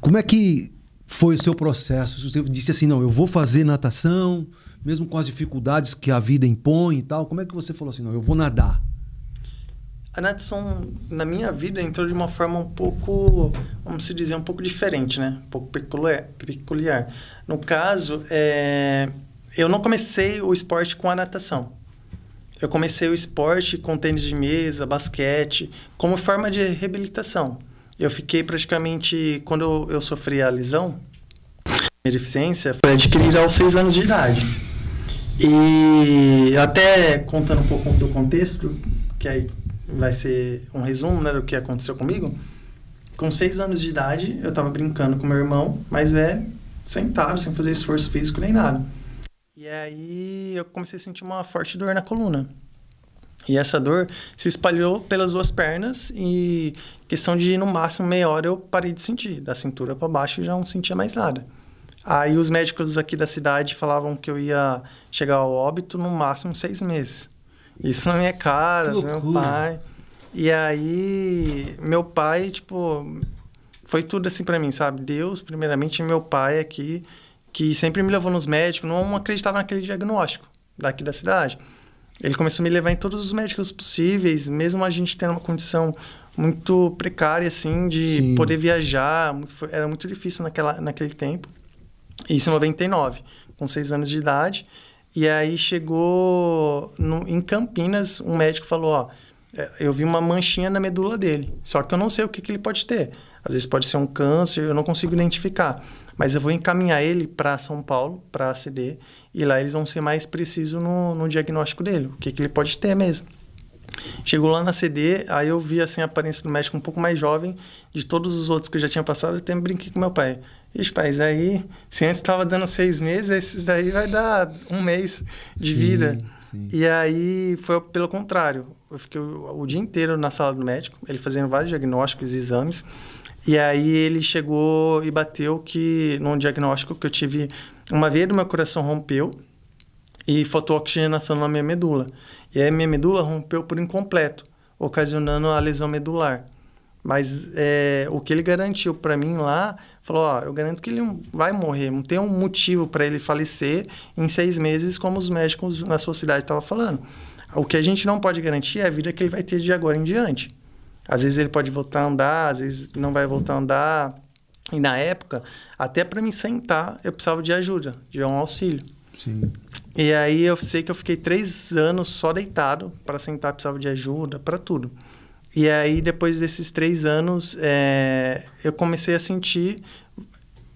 Como é que foi o seu processo? Você disse assim, não, eu vou fazer natação, mesmo com as dificuldades que a vida impõe e tal. Como é que você falou assim, não, eu vou nadar? A natação, na minha vida, entrou de uma forma um pouco, vamos se dizer, um pouco diferente, né? Um pouco peculiar. No caso, é... eu não comecei o esporte com a natação. Eu comecei o esporte com tênis de mesa, basquete, como forma de reabilitação. Eu fiquei praticamente. Quando eu, sofri a lesão, minha deficiência foi adquirida aos seis anos de idade. E até contando um pouco do contexto, que aí vai ser um resumo né, do que aconteceu comigo. Com seis anos de idade, eu estava brincando com meu irmão mais velho, sentado, sem fazer esforço físico nem nada. E aí eu comecei a sentir uma forte dor na coluna. E essa dor se espalhou pelas duas pernas e Questão de, no máximo, meia hora eu parei de sentir. Da cintura para baixo eu já não sentia mais nada. Aí os médicos aqui da cidade falavam que eu ia chegar ao óbito no máximo seis meses. Isso na minha cara, do meu pai. E aí, meu pai, tipo, foi tudo assim para mim, sabe? Deus, primeiramente, meu pai aqui, que sempre me levou nos médicos, não acreditava naquele diagnóstico daqui da cidade. Ele começou a me levar em todos os médicos possíveis, mesmo a gente tendo uma condição muito precária, assim, de Sim. poder viajar. Era muito difícil naquela, naquele tempo. Isso em 99, com seis anos de idade. E aí chegou no, em Campinas, um médico falou, ó, é, eu vi uma manchinha na medula dele. Só que eu não sei o que, que ele pode ter. Às vezes pode ser um câncer, eu não consigo identificar. Mas eu vou encaminhar ele para São Paulo, para a ACD, e lá eles vão ser mais precisos no, no diagnóstico dele, o que, que ele pode ter mesmo. Chegou lá na CD, aí eu vi assim a aparência do médico um pouco mais jovem de todos os outros que eu já tinha passado, eu até brinquei com meu pai. Ixi, pais, aí, se antes estava dando seis meses, esses daí vai dar um mês de sim, vida. Sim. E aí foi pelo contrário. Eu fiquei o, o dia inteiro na sala do médico, ele fazendo vários diagnósticos e exames. E aí ele chegou e bateu que num diagnóstico que eu tive uma veia do meu coração rompeu e fotoxigenação na minha medula. E aí minha medula rompeu por incompleto, ocasionando a lesão medular. Mas é, o que ele garantiu para mim lá, falou: ó, eu garanto que ele vai morrer, não tem um motivo para ele falecer em seis meses, como os médicos na sua cidade estavam falando. O que a gente não pode garantir é a vida que ele vai ter de agora em diante. Às vezes ele pode voltar a andar, às vezes não vai voltar a andar. E na época, até para me sentar, eu precisava de ajuda, de um auxílio. Sim. E aí eu sei que eu fiquei três anos só deitado. Para sentar precisava de ajuda, para tudo. E aí depois desses três anos é, eu comecei a sentir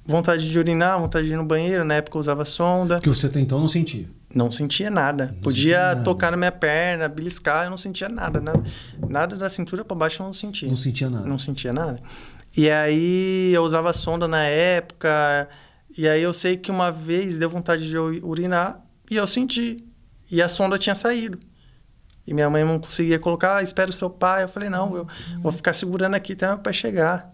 vontade de urinar, vontade de ir no banheiro. Na época eu usava sonda. Que você até então não sentia? Não sentia nada. Não Podia sentia nada. tocar na minha perna, beliscar, eu não sentia nada. Nada, nada da cintura para baixo eu não sentia. Não sentia nada. Não sentia nada. E aí eu usava sonda na época. E aí eu sei que uma vez deu vontade de eu urinar e eu senti. E a sonda tinha saído. E minha mãe não conseguia colocar, ah, espera o seu pai. Eu falei, não, eu vou uhum. ficar segurando aqui até meu pai chegar.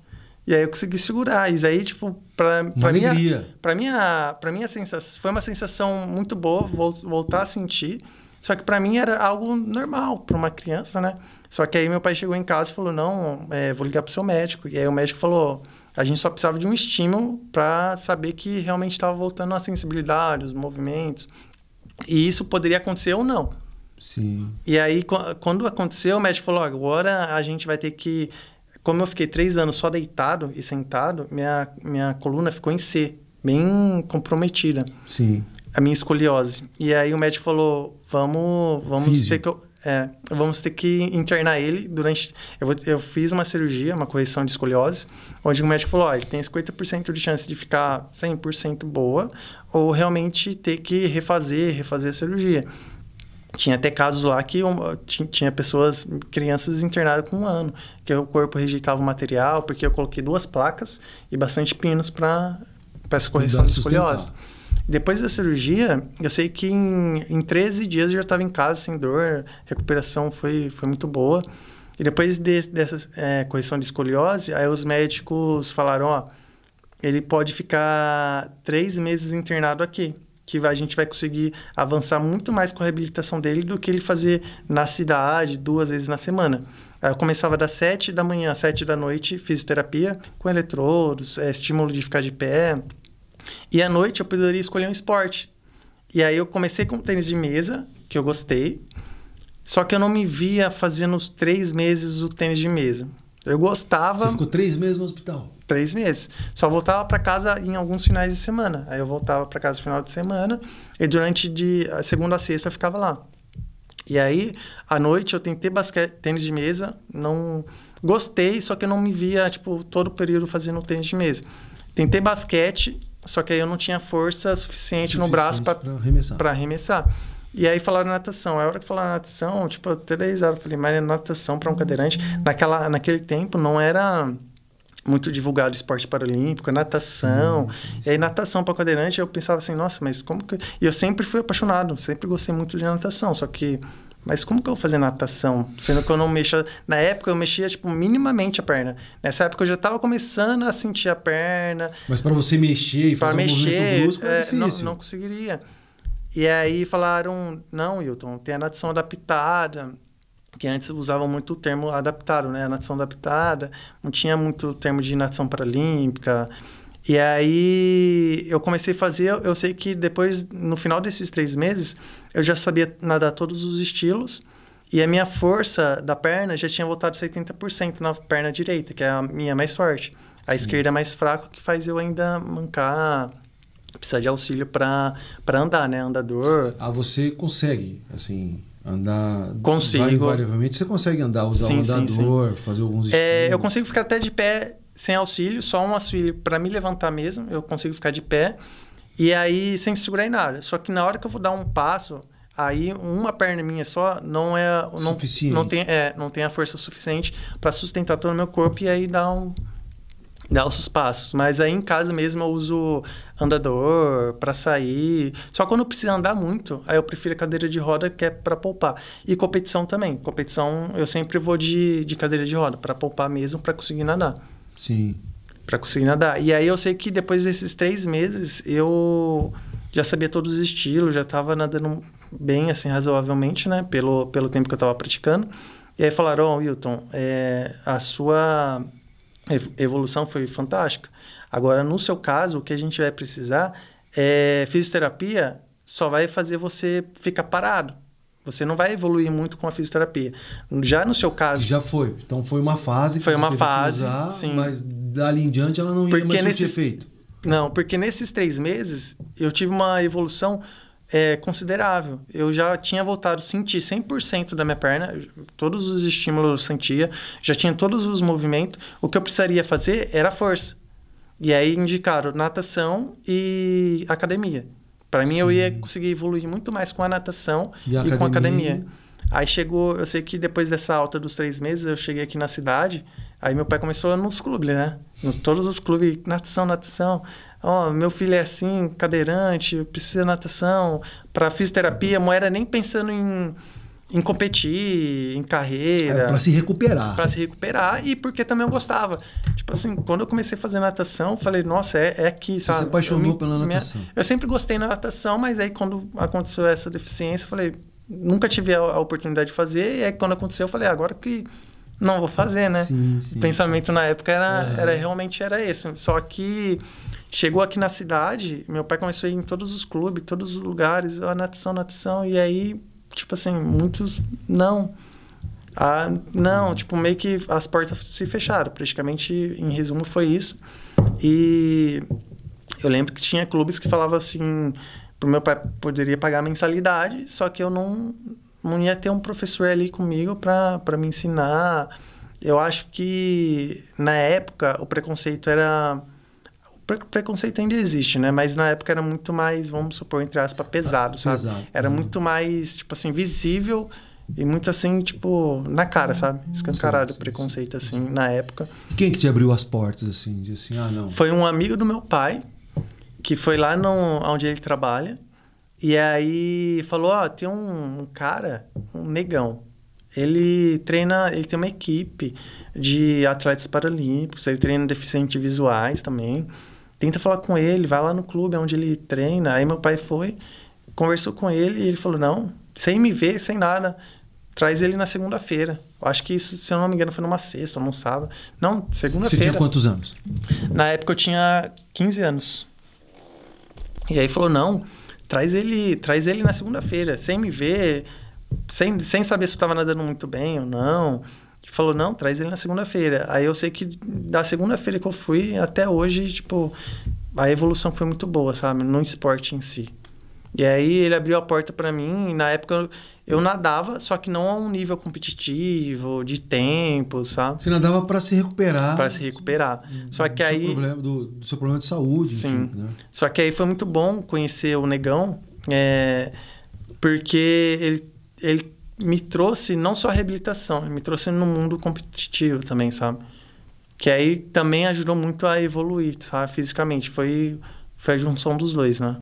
E aí eu consegui segurar. Isso aí, tipo, pra, pra minha, pra minha. Pra minha sensação. Foi uma sensação muito boa voltar a sentir. Só que para mim era algo normal para uma criança, né? Só que aí meu pai chegou em casa e falou: não, é, vou ligar pro seu médico. E aí o médico falou: a gente só precisava de um estímulo para saber que realmente estava voltando a sensibilidade, os movimentos. E isso poderia acontecer ou não. Sim. E aí, quando aconteceu, o médico falou: agora a gente vai ter que. Como eu fiquei três anos só deitado e sentado, minha, minha coluna ficou em C, bem comprometida. Sim. A minha escoliose. E aí o médico falou: vamos, vamos ter que. É, vamos ter que internar ele durante. Eu, vou, eu, fiz uma cirurgia, uma correção de escoliose, onde o médico falou: ó, ele tem 50% de chance de ficar 100% boa, ou realmente ter que refazer, refazer a cirurgia. Tinha até casos lá que tinha pessoas, crianças internaram com um ano, que o corpo rejeitava o material, porque eu coloquei duas placas e bastante pinos para essa correção de escoliose. Sustentar. Depois da cirurgia, eu sei que em, em 13 dias eu já estava em casa sem dor, recuperação foi, foi muito boa. E depois de, dessa é, correção de escoliose, aí os médicos falaram, ó, ele pode ficar três meses internado aqui, que a gente vai conseguir avançar muito mais com a reabilitação dele do que ele fazer na cidade duas vezes na semana. Eu começava das 7 da manhã às 7 da noite, fisioterapia, com eletrodos, é, estímulo de ficar de pé, e à noite eu poderia escolher um esporte. E aí eu comecei com tênis de mesa, que eu gostei. Só que eu não me via fazendo os três meses o tênis de mesa. Eu gostava. Você ficou três meses no hospital? Três meses. Só voltava para casa em alguns finais de semana. Aí eu voltava para casa no final de semana e durante de segunda a sexta eu ficava lá. E aí, à noite, eu tentei basquete, tênis de mesa, não gostei, só que eu não me via, tipo, todo o período fazendo tênis de mesa. Tentei basquete, só que aí eu não tinha força suficiente, no braço para arremessar. arremessar. E aí falaram natação. Aí a hora que falaram natação, tipo, eu três horas. Eu falei, mas natação para um cadeirante. Naquela, naquele tempo não era muito divulgado esporte paralímpico, natação. Sim, sim, sim. E aí, natação para cadeirante, eu pensava assim, nossa, mas como que. E eu sempre fui apaixonado, sempre gostei muito de natação, só que mas como que eu vou fazer natação? Sendo que eu não mexia. Na época eu mexia, tipo, minimamente a perna. Nessa época eu já tava começando a sentir a perna. Mas para você mexer e fazer mexer, um brusco é, é difícil. Não, não conseguiria. E aí falaram, não, Hilton, tem a natação adaptada, que antes usavam muito o termo adaptado, né? A natação adaptada, não tinha muito o termo de natação paralímpica, e aí eu comecei a fazer, eu sei que depois, no final desses três meses, eu já sabia nadar todos os estilos. E a minha força da perna já tinha voltado 70% na perna direita, que é a minha mais forte. A esquerda é mais fraca, que faz eu ainda mancar, precisar de auxílio para andar, né? Andador. Ah, você consegue, assim, andar consigo variavelmente você consegue andar usar sim, um andador sim, sim. fazer alguns estilos. é, eu consigo ficar até de pé sem auxílio, só um auxílio para me levantar mesmo, eu consigo ficar de pé. E aí, sem segurar em nada. Só que na hora que eu vou dar um passo, aí uma perna minha só não é não, suficiente. não tem é, não tem a força suficiente para sustentar todo o meu corpo e aí dar um dar os passos mas aí em casa mesmo eu uso andador para sair só quando precisa andar muito aí eu prefiro a cadeira de roda que é para poupar e competição também competição eu sempre vou de, de cadeira de roda para poupar mesmo para conseguir nadar Sim. Para conseguir nadar. E aí eu sei que depois desses três meses eu já sabia todos os estilos, já estava nadando bem, assim, razoavelmente, né? Pelo, pelo tempo que eu estava praticando. E aí falaram, ó, oh, Wilton, é, a sua evolução foi fantástica. Agora, no seu caso, o que a gente vai precisar é fisioterapia só vai fazer você ficar parado. Você não vai evoluir muito com a fisioterapia. Já no seu caso. Já foi. Então foi uma fase. Foi uma fase. Usar, sim. Mas dali em diante ela não porque ia mais nesses, efeito. Não, porque nesses três meses eu tive uma evolução é, considerável. Eu já tinha voltado a sentir 100% da minha perna, todos os estímulos eu sentia, já tinha todos os movimentos. O que eu precisaria fazer era força. E aí indicaram natação e academia. Para mim, Sim. eu ia conseguir evoluir muito mais com a natação e, a e com a academia. Aí chegou, eu sei que depois dessa alta dos três meses, eu cheguei aqui na cidade. Aí meu pai começou nos clubes, né? Nos, todos os clubes, natação, natação. Ó, oh, meu filho é assim, cadeirante, precisa de natação. Para fisioterapia, a moeda nem pensando em em competir, em é, carreira. para se recuperar. Para se recuperar e porque também eu gostava. Tipo assim, quando eu comecei a fazer natação, falei, nossa, é, é aqui, sabe? Você se apaixonou me, pela natação. Minha, eu sempre gostei da natação, mas aí quando aconteceu essa deficiência, eu falei, nunca tive a, a oportunidade de fazer. E aí quando aconteceu, eu falei, ah, agora que não vou fazer, né? Sim, sim. O pensamento na época era, é. era realmente era esse. Só que chegou aqui na cidade, meu pai começou a ir em todos os clubes, todos os lugares, a natação, natação. E aí tipo assim, muitos não. Ah, não, tipo, meio que as portas se fecharam. Praticamente, em resumo, foi isso. E eu lembro que tinha clubes que falavam assim, pro meu pai poderia pagar mensalidade, só que eu não, não ia ter um professor ali comigo para me ensinar. Eu acho que na época o preconceito era preconceito ainda existe, né? Mas na época era muito mais, vamos supor, entre aspas, pesado, ah, sabe? Pesado. Era uhum. muito mais, tipo assim, visível e muito assim, tipo, na cara, sabe? Uhum. Escancarado o preconceito, assim, na época. E quem que te abriu as portas, assim? De assim, ah, não. Foi um amigo do meu pai, que foi lá no, onde ele trabalha. E aí falou, ó, oh, tem um, um cara, um negão. Ele treina, ele tem uma equipe de atletas paralímpicos, ele treina deficientes visuais também tenta falar com ele, vai lá no clube é onde ele treina. Aí meu pai foi, conversou com ele e ele falou: não, sem me ver, sem nada, traz ele na segunda-feira. Acho que isso, se eu não me engano, foi numa sexta ou num sábado. Não, segunda-feira. Você tinha quantos anos? Na época eu tinha 15 anos. E aí falou: não, traz ele, traz ele na segunda-feira, sem me ver, sem, sem saber se eu estava nadando muito bem ou não falou, não, traz ele na segunda-feira. Aí eu sei que da segunda-feira que eu fui até hoje, tipo, a evolução foi muito boa, sabe? No esporte em si. E aí ele abriu a porta para mim, e na época eu, eu nadava, só que não a um nível competitivo, de tempo, sabe? Você nadava para se recuperar. Para se recuperar. Hum, do, só que do aí. Seu problema, do, do, seu problema de saúde. Sim. né? Só que aí foi muito bom conhecer o Negão, é, porque ele, ele me trouxe não só a reabilitação, me trouxe no mundo competitivo também, sabe? Que aí também ajudou muito a evoluir, sabe? Fisicamente. Foi, foi a junção dos dois, né?